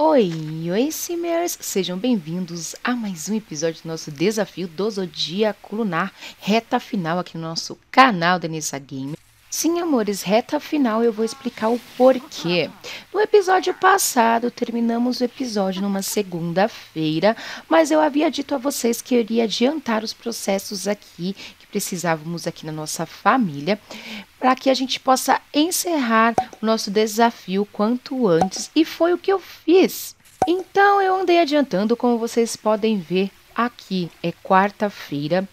Oi, oi, simmers! Sejam bem-vindos a mais um episódio do nosso Desafio do Zodíaco Lunar, reta final aqui no nosso canal Denisa Nessa Game. Sim, amores, reta final eu vou explicar o porquê. No episódio passado, terminamos o episódio numa segunda-feira, mas eu havia dito a vocês que eu iria adiantar os processos aqui, que precisávamos aqui na nossa família, para que a gente possa encerrar o nosso desafio quanto antes, e foi o que eu fiz. Então eu andei adiantando, como vocês podem ver aqui é quarta-feira.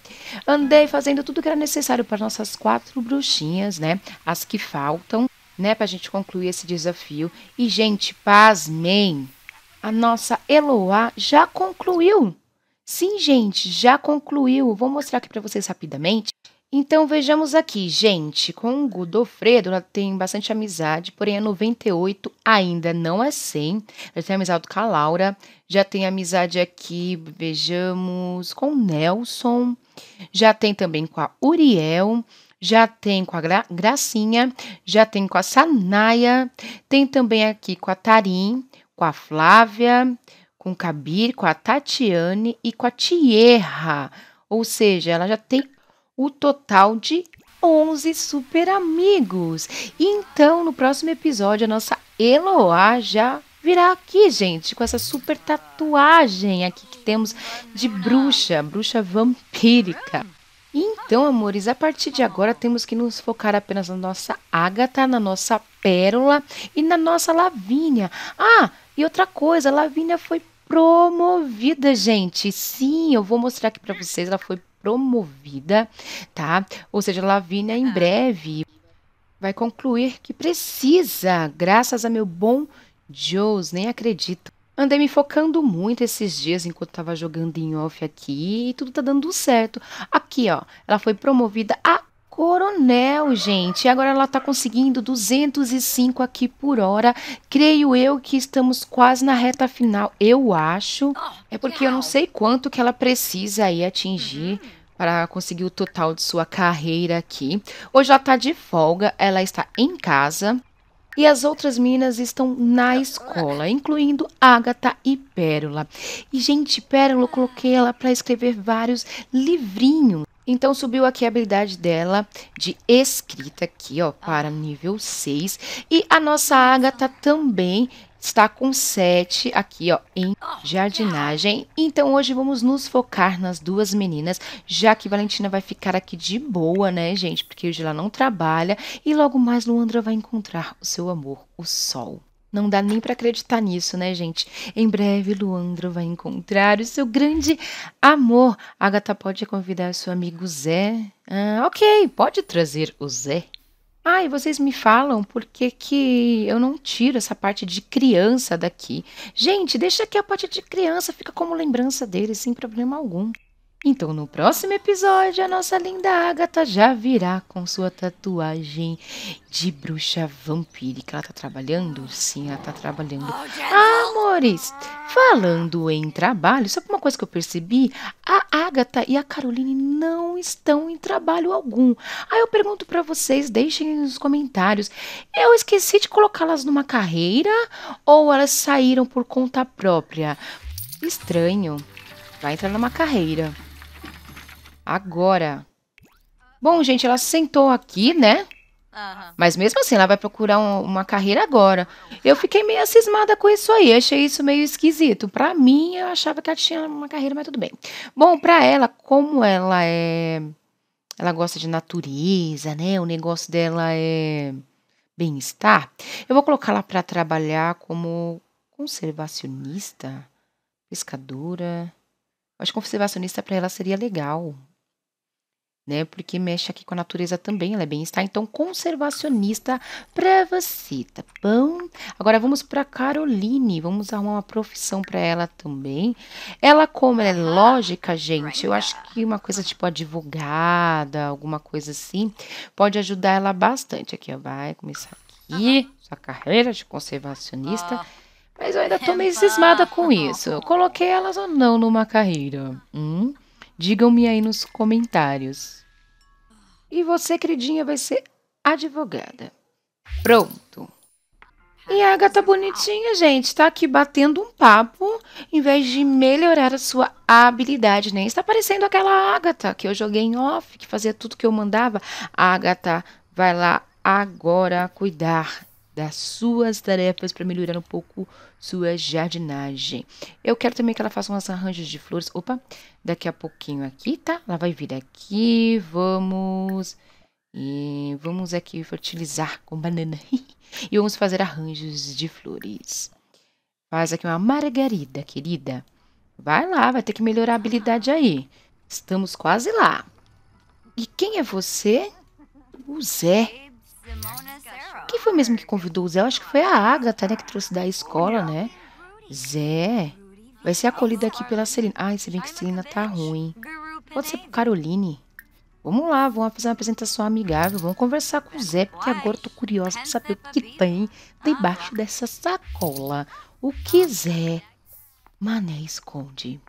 Andei fazendo tudo que era necessário para nossas quatro bruxinhas, né? As que faltam, né? Para a gente concluir esse desafio. E, gente, pasmem! A nossa Eloá já concluiu! Sim, gente, já concluiu. Vou mostrar aqui para vocês rapidamente. Então vejamos aqui, gente, com o Godofredo ela tem bastante amizade, porém é a 98 ainda não é 100. Já tem amizade com a Laura, já tem amizade aqui, vejamos, com o Nelson, já tem também com a Uriel, já tem com a Gra Gracinha, já tem com a Sanaia, tem também aqui com a Tarim, com a Flávia, com o Kabir, com a Tatiane e com a Tierra. Ou seja, ela já tem o total de 11 super amigos. Então, no próximo episódio, a nossa Eloá já virá aqui, gente, com essa super tatuagem aqui que temos de bruxa, bruxa vampírica. Então, amores, a partir de agora temos que nos focar apenas na nossa Ágata, na nossa Pérola e na nossa Lavínia. Ah, e outra coisa, a Lavínia foi promovida, gente. Sim, eu vou mostrar aqui para vocês, ela foi promovida, tá? Ou seja, Lavínia em ah. breve vai concluir que precisa, graças a meu bom Deus, nem acredito. Andei me focando muito esses dias enquanto tava jogando em off aqui e tudo tá dando certo. Aqui, ó, ela foi promovida a coronel, gente. Agora ela tá conseguindo 205 aqui por hora. Creio eu que estamos quase na reta final. Eu acho. Oh, é porque eu não sei quanto que ela precisa aí atingir. Uhum para conseguir o total de sua carreira aqui. Hoje ela está de folga, ela está em casa. E as outras meninas estão na escola, incluindo Ágata e Pérola. E, gente, Pérola, eu coloquei ela para escrever vários livrinhos. Então subiu aqui a habilidade dela de escrita aqui, ó, para nível 6. E a nossa Agatha também está com 7 aqui ó, em oh, jardinagem. Então hoje vamos nos focar nas duas meninas, já que Valentina vai ficar aqui de boa, né, gente? Porque hoje ela não trabalha e logo mais Luandra vai encontrar o seu amor, o sol. Não dá nem para acreditar nisso, né, gente? Em breve, Luandra vai encontrar o seu grande amor. A Agatha pode convidar seu amigo Zé. Ah, ok, pode trazer o Zé. Ah, e vocês me falam por que, que eu não tiro essa parte de criança daqui. Gente, deixa que a parte de criança fica como lembrança deles, sem problema algum. Então, no próximo episódio, a nossa linda Agatha já virá com sua tatuagem de bruxa vampírica. Ela tá trabalhando? Sim, ela tá trabalhando. Oh, amores, falando em trabalho, só uma coisa que eu percebi, a Agatha e a Caroline não estão em trabalho algum. Aí eu pergunto para vocês, deixem nos comentários. Eu esqueci de colocá-las numa carreira ou elas saíram por conta própria? Estranho. Vai entrar numa carreira. Agora. Bom, gente, ela sentou aqui, né? Mas mesmo assim, ela vai procurar um, uma carreira agora. Eu fiquei meio cismada com isso aí, achei isso meio esquisito. Para mim, eu achava que ela tinha uma carreira, mas tudo bem. Bom, para ela, como ela é. Ela gosta de natureza, né? O negócio dela é bem-estar. Eu vou colocar ela para trabalhar como conservacionista, pescadora. acho que conservacionista para ela seria legal né? Porque mexe aqui com a natureza também, ela é bem-estar. Então, conservacionista pra você, tá bom? Agora vamos pra Caroline, vamos arrumar uma profissão pra ela também. Ela, como ela é lógica, gente, eu acho que uma coisa tipo advogada, alguma coisa assim, pode ajudar ela bastante. Aqui, ó, vai começar aqui sua carreira de conservacionista. Mas eu ainda tô meio cismada com isso. Eu coloquei elas ou não numa carreira? Hum? Digam-me aí nos comentários. E você, queridinha, vai ser advogada. Pronto. E a gata bonitinha, gente, tá aqui batendo um papo em vez de melhorar a sua habilidade, né? Está parecendo aquela Agatha que eu joguei em off, que fazia tudo que eu mandava. A Agatha vai lá agora cuidar das suas tarefas para melhorar um pouco sua jardinagem. Eu quero também que ela faça umas arranjos de flores. Opa, daqui a pouquinho aqui, tá? Ela vai vir aqui, vamos... E vamos aqui fertilizar com banana. e vamos fazer arranjos de flores. Faz aqui uma margarida, querida. Vai lá, vai ter que melhorar a habilidade aí. Estamos quase lá. E quem é você? O Zé. Quem foi mesmo que convidou o Zé? Eu acho que foi a Agatha, né? Que trouxe da escola, né? Zé. Vai ser acolhida aqui pela Celina. Ai, se bem que Celina tá ruim. Pode ser pro Caroline. Vamos lá, vamos fazer uma apresentação amigável. Vamos conversar com o Zé, porque agora eu tô curiosa pra saber o que tem debaixo dessa sacola. O que Zé Mané esconde?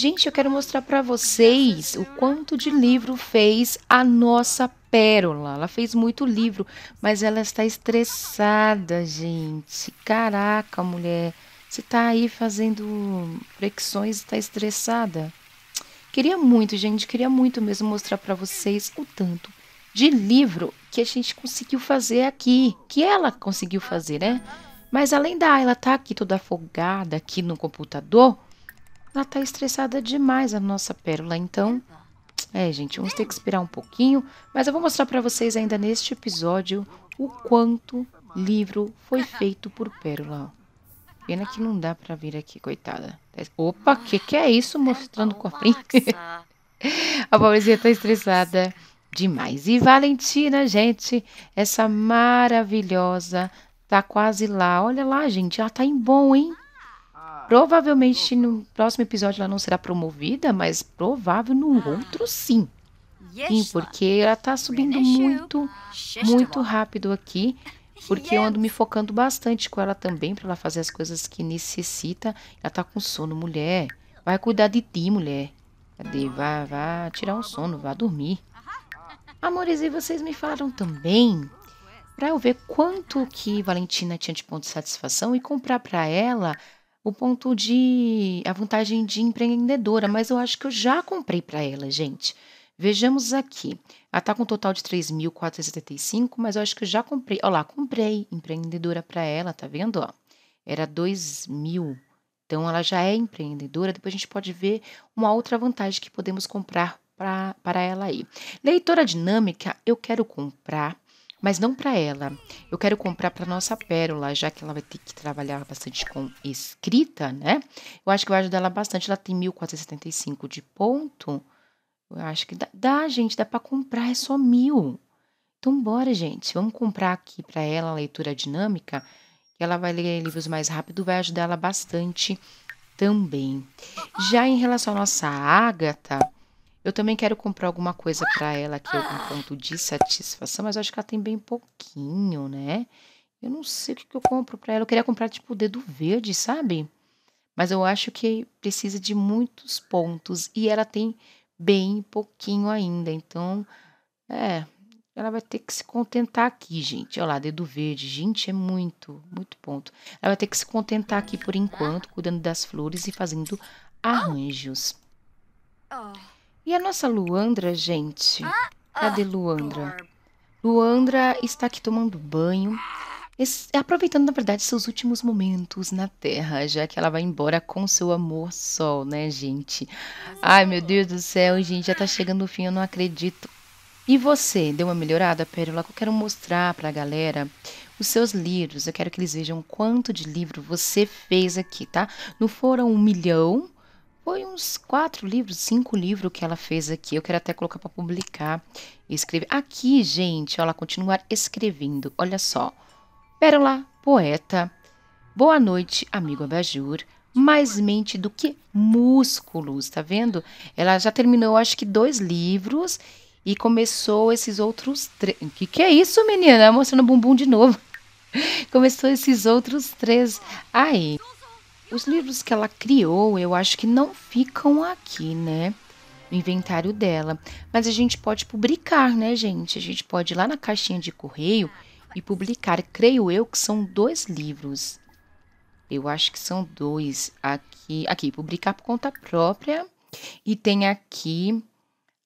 Gente, eu quero mostrar para vocês o quanto de livro fez a nossa pérola. Ela fez muito livro, mas ela está estressada, gente. Caraca, mulher. Você tá aí fazendo flexões e tá estressada? Queria muito, gente, queria muito mesmo mostrar para vocês o tanto de livro que a gente conseguiu fazer aqui, que ela conseguiu fazer, né? Mas além da ela tá aqui toda afogada aqui no computador, ela tá estressada demais, a nossa pérola. Então, é, gente, vamos ter que esperar um pouquinho. Mas eu vou mostrar para vocês ainda neste episódio o quanto livro foi feito por pérola. Pena que não dá para vir aqui, coitada. Opa, o que, que é isso mostrando o cofrinho? a pobrezinha tá estressada demais. E Valentina, gente, essa maravilhosa, tá quase lá. Olha lá, gente, ela tá em bom, hein? Provavelmente no próximo episódio ela não será promovida, mas provável no ah. outro sim. Sim, porque ela tá subindo muito, muito rápido aqui. Porque eu ando me focando bastante com ela também, para ela fazer as coisas que necessita. Ela tá com sono, mulher. Vai cuidar de ti, mulher. Cadê? Vá, vá tirar um sono, vá dormir. Amores, e vocês me falaram também para eu ver quanto que Valentina tinha de ponto de satisfação e comprar para ela o ponto de a vantagem de empreendedora, mas eu acho que eu já comprei para ela, gente. Vejamos aqui. Ela tá com um total de 3.475, mas eu acho que eu já comprei. Olha lá, comprei empreendedora para ela, tá vendo, ó? Era 2.000. Então ela já é empreendedora. Depois a gente pode ver uma outra vantagem que podemos comprar para ela aí. Leitora dinâmica, eu quero comprar mas não para ela. Eu quero comprar para nossa pérola, já que ela vai ter que trabalhar bastante com escrita, né? Eu acho que vai ajudar ela bastante. Ela tem 1475 de ponto. Eu acho que dá, dá gente, dá para comprar, é só mil. Então, bora, gente. Vamos comprar aqui para ela a leitura dinâmica, que ela vai ler livros mais rápido, vai ajudar ela bastante também. Já em relação à nossa Ágata, eu também quero comprar alguma coisa para ela aqui, algum ponto de satisfação, mas acho que ela tem bem pouquinho, né? Eu não sei o que, que eu compro para ela. Eu queria comprar, tipo, o dedo verde, sabe? Mas eu acho que precisa de muitos pontos e ela tem bem pouquinho ainda. Então, é, ela vai ter que se contentar aqui, gente. Olha lá, dedo verde. Gente, é muito, muito ponto. Ela vai ter que se contentar aqui por enquanto, cuidando das flores e fazendo arranjos. Oh. E a nossa Luandra, gente? Ah, Cadê ah, Luandra? Luandra está aqui tomando banho, aproveitando, na verdade, seus últimos momentos na Terra, já que ela vai embora com seu amor sol, né, gente? Ai, meu Deus do céu, gente, já está chegando o fim, eu não acredito. E você, deu uma melhorada, Pérola? Eu quero mostrar para a galera os seus livros. Eu quero que eles vejam quanto de livro você fez aqui, tá? Não foram um milhão, foi uns quatro livros, cinco livros que ela fez aqui. Eu quero até colocar para publicar e escrever. Aqui, gente, ela continuar escrevendo. Olha só. Pérola, poeta. Boa noite, amigo Abajur. Mais mente do que músculos, tá vendo? Ela já terminou, acho que, dois livros e começou esses outros três. O que, que é isso, menina? Mostrando bumbum de novo. começou esses outros três aí. Os livros que ela criou, eu acho que não ficam aqui, né? No inventário dela. Mas a gente pode publicar, né, gente? A gente pode ir lá na caixinha de correio e publicar. Creio eu que são dois livros. Eu acho que são dois aqui. Aqui, publicar por conta própria. E tem aqui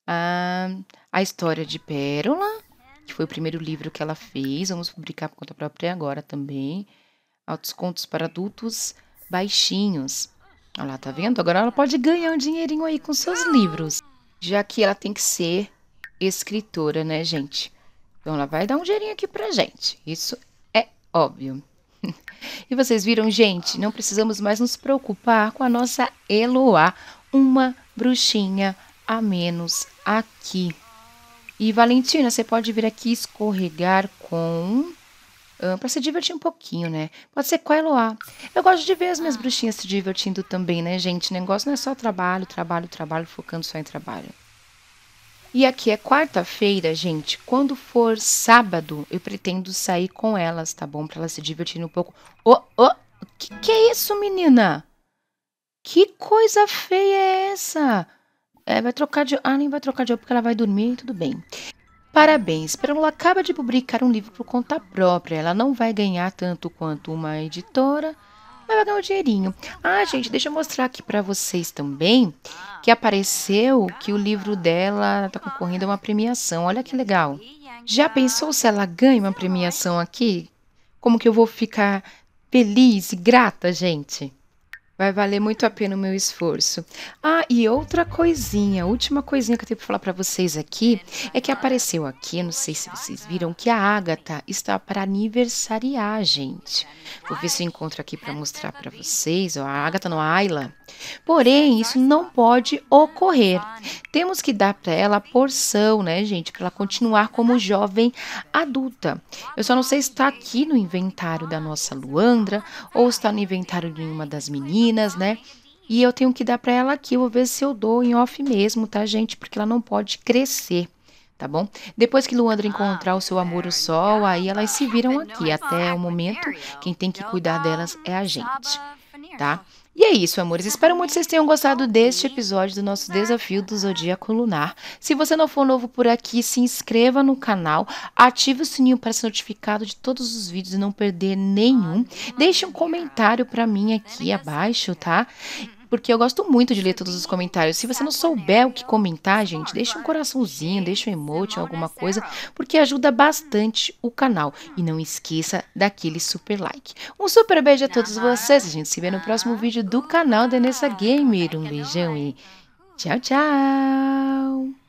a, a História de Pérola, que foi o primeiro livro que ela fez. Vamos publicar por conta própria agora também. Autos Contos para Adultos baixinhos. Olha lá, tá vendo? Agora ela pode ganhar um dinheirinho aí com seus livros. Já que ela tem que ser escritora, né, gente? Então ela vai dar um dinheirinho aqui pra gente. Isso é óbvio. e vocês viram, gente? Não precisamos mais nos preocupar com a nossa Eloá, uma bruxinha a menos aqui. E Valentina, você pode vir aqui escorregar com ah, para se divertir um pouquinho, né? Pode ser coeloar. Eu gosto de ver as minhas ah. bruxinhas se divertindo também, né, gente? O negócio não é só trabalho, trabalho, trabalho, focando só em trabalho. E aqui é quarta-feira, gente. Quando for sábado, eu pretendo sair com elas, tá bom? Para elas se divertirem um pouco. Ô, oh, ô, oh, que que é isso, menina? Que coisa feia é essa? É, vai trocar de. Ah, nem vai trocar de roupa porque ela vai dormir, tudo bem. Parabéns, Pérola acaba de publicar um livro por conta própria. Ela não vai ganhar tanto quanto uma editora, mas vai ganhar um dinheirinho. Ah, gente, deixa eu mostrar aqui para vocês também que apareceu que o livro dela está concorrendo a uma premiação. Olha que legal. Já pensou se ela ganha uma premiação aqui? Como que eu vou ficar feliz e grata, gente? Vai valer muito a pena o meu esforço. Ah, e outra coisinha, última coisinha que eu tenho para falar para vocês aqui é que apareceu aqui, não sei se vocês viram, que a Agatha está para aniversariar, gente. Vou ver se eu encontro aqui para mostrar para vocês. Ó, a Agatha, não, a Ayla. Porém, isso não pode ocorrer. Temos que dar para ela a porção, né, gente, para ela continuar como jovem adulta. Eu só não sei se está aqui no inventário da nossa Luandra ou está no inventário de uma das meninas, né? E eu tenho que dar para ela aqui. Eu vou ver se eu dou em off mesmo, tá, gente? Porque ela não pode crescer tá bom? Depois que Luandra encontrar o seu amor o sol, aí elas se viram aqui. Até o momento, quem tem que cuidar delas é a gente, tá? E é isso, amores. Espero muito que vocês tenham gostado deste episódio do nosso desafio do Zodíaco Lunar. Se você não for novo por aqui, se inscreva no canal, ative o sininho para ser notificado de todos os vídeos e não perder nenhum. Deixe um comentário para mim aqui abaixo, tá? porque eu gosto muito de ler todos os comentários. Se você não souber o que comentar, gente, deixa um coraçãozinho, deixa um emote, alguma coisa, porque ajuda bastante o canal. E não esqueça daquele super like. Um super beijo a todos vocês. A gente se vê no próximo vídeo do canal da Nessa Gamer. Um beijão e tchau, tchau!